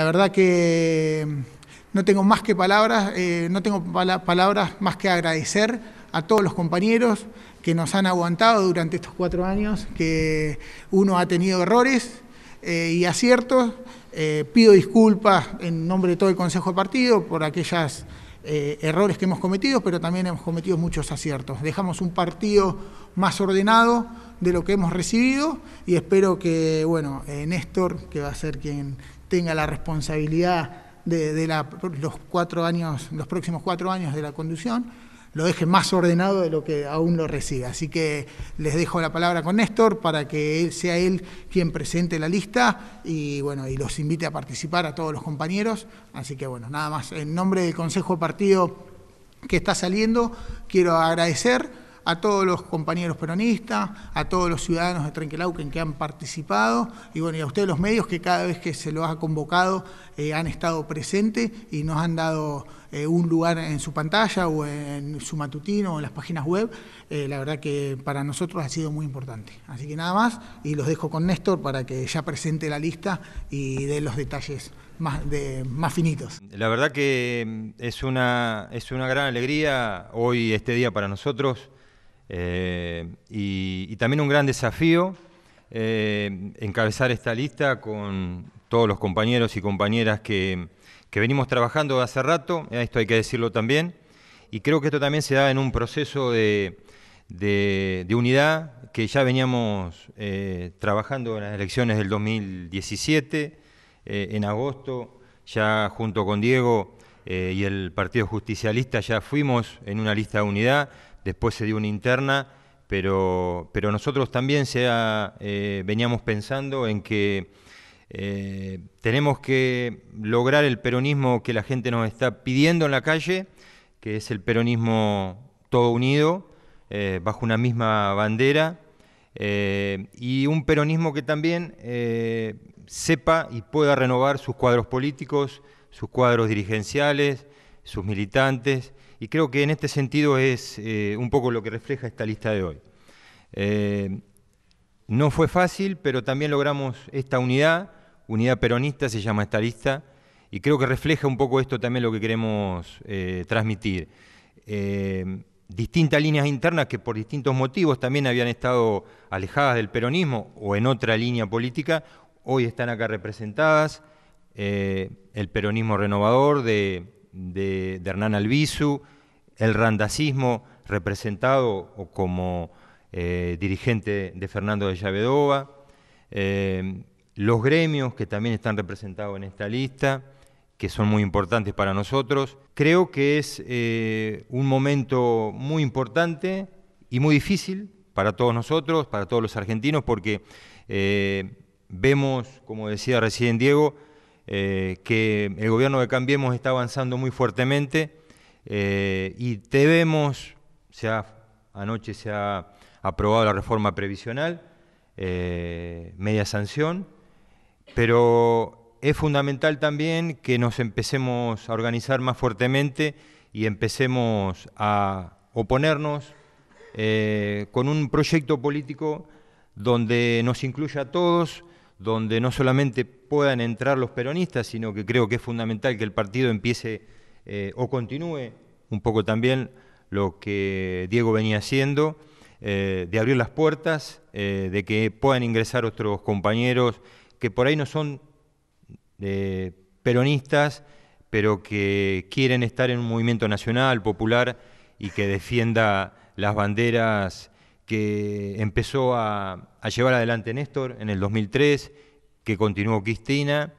La verdad que mm, no tengo más que palabras, eh, no tengo palabras más que agradecer a todos los compañeros que nos han aguantado durante estos cuatro años, que uno ha tenido errores eh, y aciertos. Eh, pido disculpas en nombre de todo el Consejo de Partido por aquellos errores que hemos cometido, pero también hemos cometido muchos aciertos. Dejamos un partido más ordenado, de lo que hemos recibido y espero que, bueno, eh, Néstor, que va a ser quien tenga la responsabilidad de, los cuatro años, los próximos cuatro años de la conducción, lo deje más ordenado de lo que aún lo recibe. Así que les dejo la palabra con Néstor para que sea él quien presente la lista y bueno, y los invite a participar a todos los compañeros. Así que bueno, nada más. En nombre del Consejo Partido que está saliendo, quiero agradecer a todos los compañeros peronistas, a todos los ciudadanos de Trenquelauquen que han participado y bueno, y a ustedes los medios que cada vez que se los ha convocado eh, han estado presentes y nos han dado eh, un lugar en su pantalla o en su matutino o en las páginas web. Eh, la verdad que para nosotros ha sido muy importante. Así que nada más y los dejo con Néstor para que ya presente la lista y dé los detalles más, más finitos. La verdad que mm, es es una gran alegría hoy, este día para nosotros. Eh, y, también un gran desafío eh, encabezar esta lista con todos los compañeros y compañeras que, venimos trabajando hace rato, eh, esto hay que decirlo también, y creo que esto también se da en un proceso de, unidad que ya veníamos trabajando en las elecciones del 2017, en agosto, ya junto con Diego y el Partido Justicialista ya fuimos en una lista de unidad después se dio una interna, pero, nosotros también eh, veníamos pensando en que eh, tenemos que lograr el peronismo que la gente nos está pidiendo en la calle, que es el peronismo todo unido, eh, bajo una misma bandera, y un peronismo que también sepa y pueda renovar sus cuadros políticos, sus cuadros dirigenciales, sus militantes, y creo que en este sentido es eh, un poco lo que refleja esta lista de hoy. Eh, no fue fácil, pero también logramos esta unidad, unidad peronista se llama esta lista, y creo que refleja un poco esto también lo que queremos eh, transmitir. distintas líneas internas que por distintos motivos también habían estado alejadas del peronismo o en otra línea política, hoy están acá representadas. el peronismo renovador de de, Hernán Albizu, el randacismo representado como eh, dirigente de Fernando de Llavedova, eh, los gremios que también están representados en esta lista, que son muy importantes para nosotros. Creo que es eh, un momento muy importante y muy difícil para todos nosotros, para todos los argentinos, porque vemos, como decía recién Diego, eh, que el gobierno de Cambiemos está avanzando muy fuertemente eh, y debemos, anoche se ha aprobado la reforma previsional, eh, media sanción, pero es fundamental también que nos empecemos a organizar más fuertemente y empecemos a oponernos con un proyecto político donde nos incluya a todos, donde no solamente puedan entrar los peronistas, sino que creo que es fundamental que el partido empiece eh, o continúe un poco también lo que Diego venía haciendo, eh, de abrir las puertas, eh, de que puedan ingresar otros compañeros que por ahí no son peronistas, pero que quieren estar en un movimiento nacional, popular y que defienda las banderas que empezó a, llevar adelante Néstor en el 2003, que continuó Cristina